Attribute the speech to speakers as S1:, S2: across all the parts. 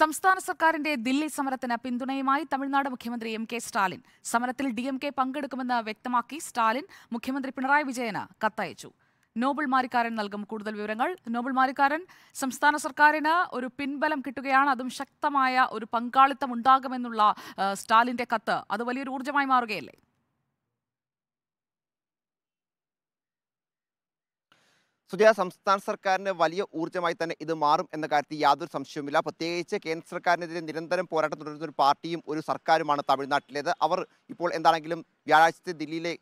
S1: സംസ്ഥാന സർക്കാരിന്റെ ദില്ലി സമരത്തിന് പിന്തുണയുമായി തമിഴ്നാട് മുഖ്യമന്ത്രി എം കെ സ്റ്റാലിൻ സമരത്തിൽ ഡി എം കെ പങ്കെടുക്കുമെന്ന് വ്യക്തമാക്കി സ്റ്റാലിൻ മുഖ്യമന്ത്രി പിണറായി വിജയന് കത്തയച്ചു നോബൽ മാരിക്കാരൻ നൽകും കൂടുതൽ വിവരങ്ങൾ നോബൽ മാരിക്കാരൻ സംസ്ഥാന സർക്കാരിന് ഒരു പിൻബലം കിട്ടുകയാണ് അതും ശക്തമായ ഒരു പങ്കാളിത്തം ഉണ്ടാകുമെന്നുള്ള സ്റ്റാലിന്റെ കത്ത് അത് വലിയൊരു ഊർജ്ജമായി മാറുകയല്ലേ
S2: സുജയ സംസ്ഥാന സർക്കാരിന് വലിയ ഊർജ്ജമായി തന്നെ ഇത് മാറും എന്ന കാര്യത്തിൽ യാതൊരു സംശയവുമില്ല പ്രത്യേകിച്ച് കേന്ദ്ര സർക്കാരിനെതിരെ നിരന്തരം പോരാട്ടം തുടരുന്ന ഒരു പാർട്ടിയും ഒരു സർക്കാരുമാണ് തമിഴ്നാട്ടിലേത് അവർ ഇപ്പോൾ എന്താണെങ്കിലും വ്യാഴാഴ്ചത്തെ ദില്ലിയിലെ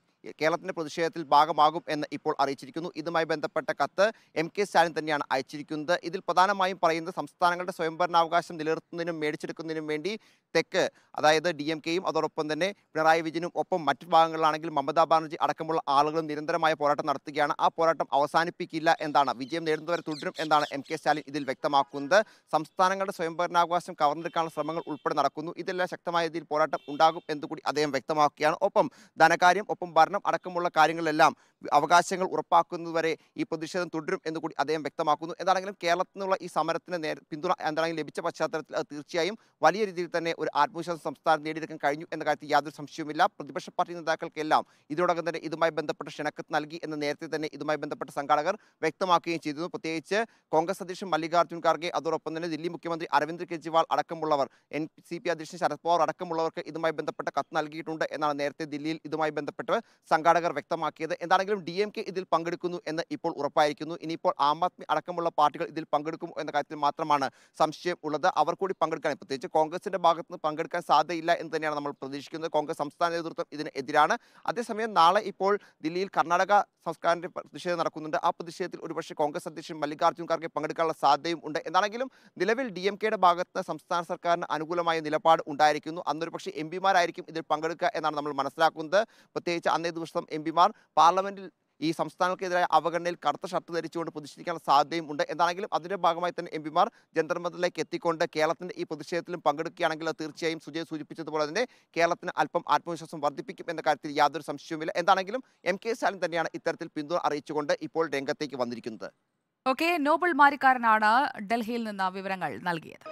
S2: കേരളത്തിന്റെ പ്രതിഷേധത്തിൽ ഭാഗമാകും എന്ന് ഇപ്പോൾ അറിയിച്ചിരിക്കുന്നു ഇതുമായി ബന്ധപ്പെട്ട കത്ത് എം കെ സ്റ്റാലിൻ തന്നെയാണ് അയച്ചിരിക്കുന്നത് ഇതിൽ പ്രധാനമായും പറയുന്നത് സംസ്ഥാനങ്ങളുടെ സ്വയംഭരണാവകാശം നിലനിർത്തുന്നതിനും മേടിച്ചെടുക്കുന്നതിനും വേണ്ടി തെക്ക് അതായത് ഡി എം കെയും അതോടൊപ്പം തന്നെ പിണറായി വിജയനും ഒപ്പം മറ്റു ഭാഗങ്ങളിലാണെങ്കിലും മമതാ ബാനർജി അടക്കമുള്ള ആളുകളും നിരന്തരമായ പോരാട്ടം നടത്തുകയാണ് ആ പോരാട്ടം അവസാനിപ്പിക്കില്ല എന്നാണ് വിജയം നേടുന്നവരെ തുടരും എന്നാണ് എം കെ സ്റ്റാലിൻ ഇതിൽ വ്യക്തമാക്കുന്നത് സംസ്ഥാനങ്ങളുടെ സ്വയംഭരണാവകാശം കവർന്നെടുക്കാനുള്ള ശ്രമങ്ങൾ ഉൾപ്പെടെ നടക്കുന്നു ഇതെല്ലാം ശക്തമായ രീതിയിൽ പോരാട്ടം ഉണ്ടാകും എന്നുകൂടി അദ്ദേഹം വ്യക്തമാക്കുകയാണ് ഒപ്പം ധനകാര്യം ഒപ്പം ഭരണം അടക്കമുള്ള കാര്യങ്ങളെല്ലാം അവകാശങ്ങൾ ഉറപ്പാക്കുന്നതുവരെ ഈ പ്രതിഷേധം തുടരും എന്ന് കൂടി അദ്ദേഹം വ്യക്തമാക്കുന്നു എന്താണെങ്കിലും കേരളത്തിൽ നിന്നുള്ള ഈ സമരത്തിന് നേരെ പിന്തുണ എന്താണെങ്കിലും ലഭിച്ച പശ്ചാത്തലത്തിൽ അത് തീർച്ചയായും വലിയ രീതിയിൽ തന്നെ ഒരു ആത്മവിശ്വാസം സംസ്ഥാനം നേടിയെടുക്കാൻ കഴിഞ്ഞു എന്ന കാര്യത്തിൽ യാതൊരു സംശയവുമില്ല പ്രതിപക്ഷ പാർട്ടി നേതാക്കൾക്കെല്ലാം ഇതിനോടകം തന്നെ ഇതുമായി ബന്ധപ്പെട്ട ക്ഷണക്കത്ത് നൽകി എന്ന് നേരത്തെ തന്നെ ഇതുമായി ബന്ധപ്പെട്ട സംഘാടകർ വ്യക്തമാക്കുകയും ചെയ്തിരുന്നു പ്രത്യേകിച്ച് കോൺഗ്രസ് അധ്യക്ഷൻ മല്ലികാർജ്ജുൻ ഖാർഗെ അതോടൊപ്പം തന്നെ ദില്ലി മുഖ്യമന്ത്രി അരവിന്ദ് കെജ്രിവാൾ അടക്കമുള്ളവർ എൻ സി പി അധ്യക്ഷൻ ശരത് പവാർ അടക്കമുള്ളവർക്ക് ഇതുമായി ബന്ധപ്പെട്ട കത്ത് നൽകിയിട്ടുണ്ട് എന്നാണ് നേരത്തെ ദില്ലിയിൽ ഇതുമായി ബന്ധപ്പെട്ട് സംഘാടകർ വ്യക്തമാക്കിയത് എന്താണെങ്കിലും ആരെങ്കിലും ഡി എം കെ ഇതിൽ പങ്കെടുക്കുന്നു എന്ന് ഇപ്പോൾ ഉറപ്പായിരിക്കുന്നു ഇനിയിപ്പോൾ ആം ആദ്മി അടക്കമുള്ള പാർട്ടികൾ ഇതിൽ പങ്കെടുക്കും എന്ന കാര്യത്തിൽ മാത്രമാണ് സംശയം ഉള്ളത് അവർ കൂടി പങ്കെടുക്കാൻ പ്രത്യേകിച്ച് കോൺഗ്രസിന്റെ ഭാഗത്ത് നിന്ന് പങ്കെടുക്കാൻ സാധ്യതയില്ല എന്ന് തന്നെയാണ് നമ്മൾ പ്രതീക്ഷിക്കുന്നത് കോൺഗ്രസ് സംസ്ഥാന നേതൃത്വം ഇതിനെതിരാണ് അതേസമയം നാളെ ഇപ്പോൾ ദില്ലിയിൽ കർണാടക സംസ്കാരത്തിന്റെ പ്രതിഷേധം നടക്കുന്നുണ്ട് ആ പ്രതിഷേധത്തിൽ ഒരുപക്ഷെ കോൺഗ്രസ് അധ്യക്ഷൻ മല്ലികാർജ്ജുൻ ഖാർഗെ പങ്കെടുക്കാനുള്ള സാധ്യതയും ഉണ്ട് എന്നാണെങ്കിലും നിലവിൽ ഡി എം കെയുടെ ഭാഗത്ത് സംസ്ഥാന സർക്കാരിന് അനുകൂലമായ നിലപാട് ഉണ്ടായിരിക്കുന്നു അന്നൊരു പക്ഷേ എം പിമാരായിരിക്കും ഇതിൽ പങ്കെടുക്കുക എന്നാണ് നമ്മൾ മനസ്സിലാക്കുന്നത് പ്രത്യേകിച്ച് അന്നേ ദിവസം എം പിമാർ പാർലമെന്റ് ഈ സംസ്ഥാനങ്ങൾക്കെതിരായ അവഗണനയിൽ കറുത്ത ഷർട്ട് ധരിച്ചുകൊണ്ട് പ്രതിഷേധിക്കാൻ സാധ്യതയും ഉണ്ട് എന്താണെങ്കിലും അതിൻ്റെ ഭാഗമായി തന്നെ എം പിമാർ ജന്തർമത്തിലേക്ക് എത്തിക്കൊണ്ട് കേരളത്തിൻ്റെ ഈ പ്രതിഷേധത്തിലും പങ്കെടുക്കുകയാണെങ്കിൽ തീർച്ചയായും സുജയ് സൂചിപ്പിച്ചതുപോലെ തന്നെ കേരളത്തിന് അല്പം ആത്മവിശ്വാസം വർദ്ധിപ്പിക്കും എന്ന കാര്യത്തിൽ യാതൊരു സംശയവുമില്ല എന്താണെങ്കിലും എം കെ സ്റ്റാലിൻ തന്നെയാണ് ഇത്തരത്തിൽ പിന്തുണ അറിയിച്ചുകൊണ്ട് ഇപ്പോൾ രംഗത്തേക്ക് വന്നിരിക്കുന്നത്
S1: ഓക്കെ നോബൽ മാരിക്കാരനാണ് ഡൽഹിയിൽ നിന്ന് വിവരങ്ങൾ നൽകിയത്